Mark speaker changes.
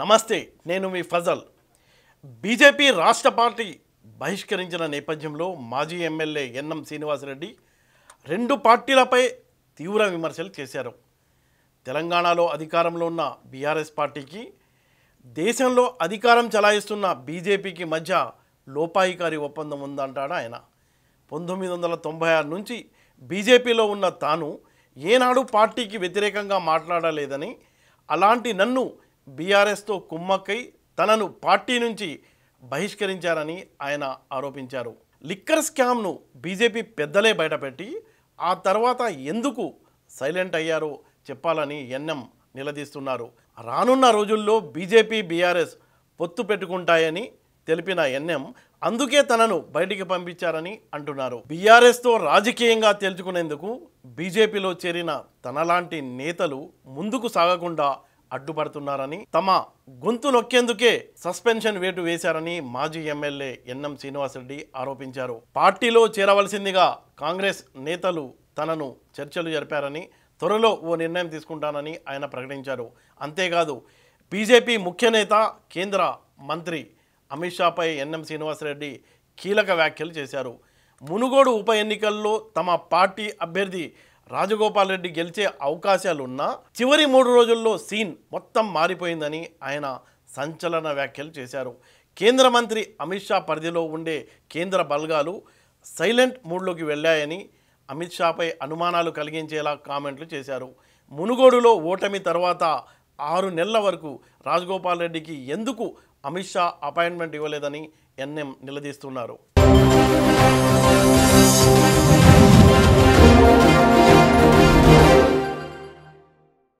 Speaker 1: నమస్తే నేను మీ ఫజల్ బీజేపీ రాష్ట్ర పార్టీ బహిష్కరించిన నేపథ్యంలో మాజీ ఎమ్మెల్యే ఎన్ఎం శ్రీనివాసరెడ్డి రెండు పార్టీలపై తీవ్ర విమర్శలు చేశారు తెలంగాణలో అధికారంలో ఉన్న బీఆర్ఎస్ పార్టీకి దేశంలో అధికారం చలాయిస్తున్న బీజేపీకి మధ్య లోపాయికారి ఒప్పందం ఉందంటాడు ఆయన పంతొమ్మిది వందల తొంభై ఆరు నుంచి బీజేపీలో ఉన్న తాను ఏనాడు పార్టీకి వ్యతిరేకంగా మాట్లాడలేదని అలాంటి నన్ను బీఆర్ఎస్తో కుమ్మక్కై తనను పార్టీ నుంచి బహిష్కరించారని ఆయన ఆరోపించారు లిక్కర్ స్కామ్ను బీజేపీ పెద్దలే బయటపెట్టి ఆ తర్వాత ఎందుకు సైలెంట్ అయ్యారో చెప్పాలని ఎన్ఎం నిలదీస్తున్నారు రానున్న రోజుల్లో బీజేపీ బీఆర్ఎస్ పొత్తు పెట్టుకుంటాయని తెలిపిన ఎన్ఎం అందుకే తనను బయటికి పంపించారని అంటున్నారు బీఆర్ఎస్తో రాజకీయంగా తేల్చుకునేందుకు బీజేపీలో చేరిన తనలాంటి నేతలు ముందుకు సాగకుండా అడ్డుపడుతున్నారని తమ గొంతు నొక్కేందుకే సస్పెన్షన్ వేటు వేశారని మాజీ ఎమ్మెల్యే ఎన్ఎం శ్రీనివాసరెడ్డి ఆరోపించారు పార్టీలో చేరవలసిందిగా కాంగ్రెస్ నేతలు తనను చర్చలు జరిపారని త్వరలో ఓ నిర్ణయం తీసుకుంటానని ఆయన ప్రకటించారు అంతేకాదు బీజేపీ ముఖ్యనేత కేంద్ర మంత్రి అమిత్ షాపై ఎన్ఎం శ్రీనివాసరెడ్డి కీలక వ్యాఖ్యలు చేశారు మునుగోడు ఉప ఎన్నికల్లో తమ పార్టీ అభ్యర్థి రాజగోపాల్ రెడ్డి గెలిచే అవకాశాలున్నా చివరి మూడు రోజుల్లో సీన్ మొత్తం మారిపోయిందని ఆయన సంచలన వ్యాఖ్యలు చేశారు కేంద్ర మంత్రి అమిత్ షా పరిధిలో ఉండే కేంద్ర బలగాలు సైలెంట్ మూడ్లోకి వెళ్ళాయని అమిత్ షాపై అనుమానాలు కలిగించేలా కామెంట్లు చేశారు మునుగోడులో ఓటమి తర్వాత ఆరు నెలల వరకు రాజగోపాల్ రెడ్డికి ఎందుకు అమిత్ షా అపాయింట్మెంట్ ఇవ్వలేదని ఎన్ఎం నిలదీస్తున్నారు